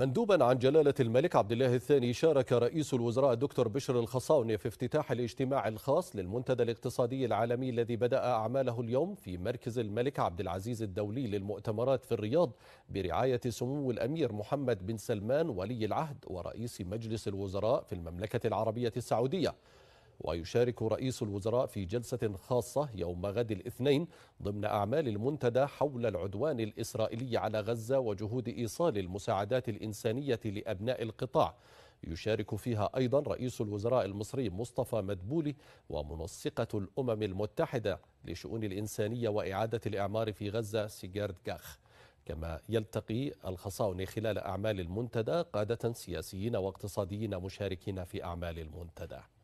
مندوبا عن جلالة الملك عبد الله الثاني شارك رئيس الوزراء الدكتور بشر الخصاوني في افتتاح الاجتماع الخاص للمنتدى الاقتصادي العالمي الذي بدأ أعماله اليوم في مركز الملك عبد العزيز الدولي للمؤتمرات في الرياض برعاية سمو الأمير محمد بن سلمان ولي العهد ورئيس مجلس الوزراء في المملكة العربية السعودية ويشارك رئيس الوزراء في جلسة خاصة يوم غد الاثنين ضمن أعمال المنتدى حول العدوان الإسرائيلي على غزة وجهود إيصال المساعدات الإنسانية لأبناء القطاع يشارك فيها أيضا رئيس الوزراء المصري مصطفى مدبولي ومنسقة الأمم المتحدة لشؤون الإنسانية وإعادة الإعمار في غزة سيجارد جاخ كما يلتقي الخصاون خلال أعمال المنتدى قادة سياسيين واقتصاديين مشاركين في أعمال المنتدى